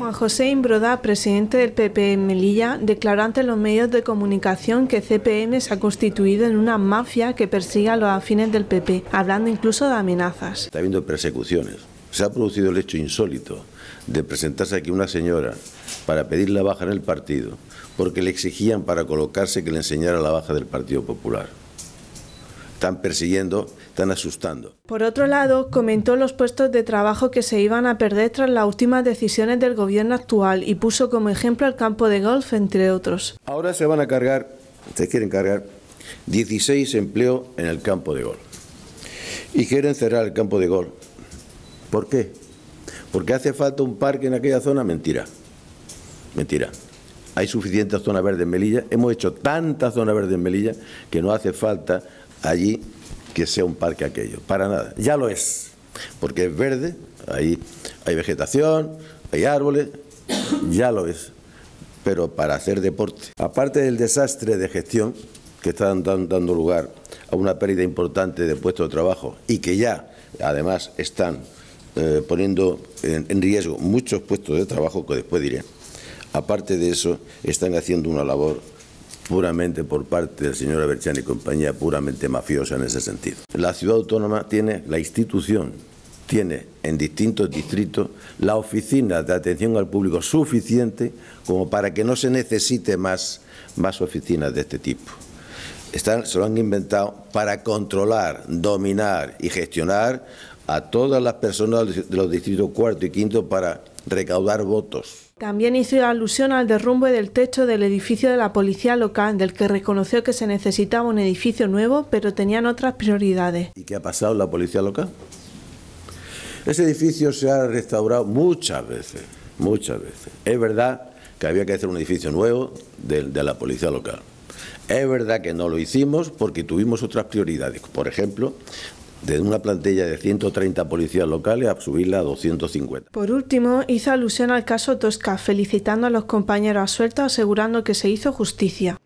Juan José Imbroda, presidente del PP en Melilla, declaró ante los medios de comunicación que CPM se ha constituido en una mafia que persigue a los afines del PP, hablando incluso de amenazas. Está habiendo persecuciones. Se ha producido el hecho insólito de presentarse aquí una señora para pedir la baja en el partido, porque le exigían para colocarse que le enseñara la baja del Partido Popular están persiguiendo, están asustando. Por otro lado, comentó los puestos de trabajo que se iban a perder tras las últimas decisiones del gobierno actual y puso como ejemplo el campo de golf, entre otros. Ahora se van a cargar, se quieren cargar, 16 empleos en el campo de golf. Y quieren cerrar el campo de golf. ¿Por qué? Porque hace falta un parque en aquella zona, mentira. Mentira hay suficientes zonas verdes en Melilla. Hemos hecho tanta zona verde en Melilla que no hace falta allí que sea un parque aquello, para nada, ya lo es, porque es verde, ahí hay vegetación, hay árboles, ya lo es, pero para hacer deporte. Aparte del desastre de gestión que está dando lugar a una pérdida importante de puestos de trabajo y que ya además están eh, poniendo en, riesgo muchos puestos de trabajo que después diré. Aparte de eso, están haciendo una labor puramente por parte del señor Aberchan y compañía puramente mafiosa en ese sentido. La ciudad autónoma tiene, la institución tiene en distintos distritos la oficina de atención al público suficiente como para que no se necesite más, más oficinas de este tipo. Están, se lo han inventado para controlar, dominar y gestionar a todas las personas de los distritos cuarto y quinto para recaudar votos. También hizo alusión al derrumbe del techo del edificio de la policía local, del que reconoció que se necesitaba un edificio nuevo, pero tenían otras prioridades. ¿Y qué ha pasado en la policía local? Ese edificio se ha restaurado muchas veces, muchas veces. Es verdad que había que hacer un edificio nuevo de, de la policía local. Es verdad que no lo hicimos porque tuvimos otras prioridades. Por ejemplo, de una plantilla de 130 policías locales a subirla a 250. Por último, hizo alusión al caso Tosca, felicitando a los compañeros suelta, asegurando que se hizo justicia.